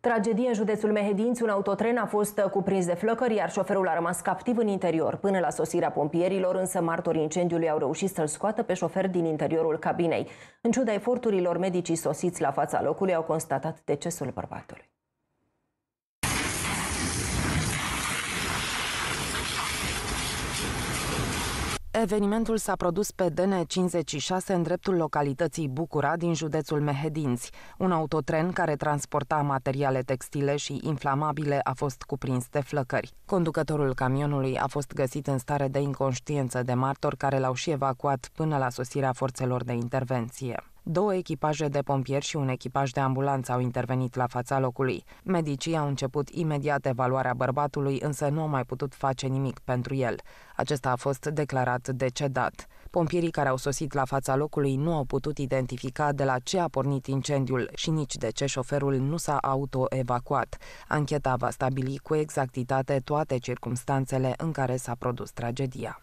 Tragedie în județul Mehedinți, un autotren a fost cuprins de flăcări, iar șoferul a rămas captiv în interior. Până la sosirea pompierilor, însă martorii incendiului au reușit să-l scoată pe șofer din interiorul cabinei. În ciuda eforturilor, medicii sosiți la fața locului au constatat decesul bărbatului. Evenimentul s-a produs pe DN56 în dreptul localității Bucura din județul Mehedinți. Un autotren care transporta materiale textile și inflamabile a fost cuprins de flăcări. Conducătorul camionului a fost găsit în stare de inconștiență de martori care l-au și evacuat până la sosirea forțelor de intervenție. Două echipaje de pompieri și un echipaj de ambulanță au intervenit la fața locului. Medicii au început imediat evaluarea bărbatului, însă nu au mai putut face nimic pentru el. Acesta a fost declarat decedat. Pompierii care au sosit la fața locului nu au putut identifica de la ce a pornit incendiul și nici de ce șoferul nu s-a autoevacuat. Ancheta va stabili cu exactitate toate circumstanțele în care s-a produs tragedia.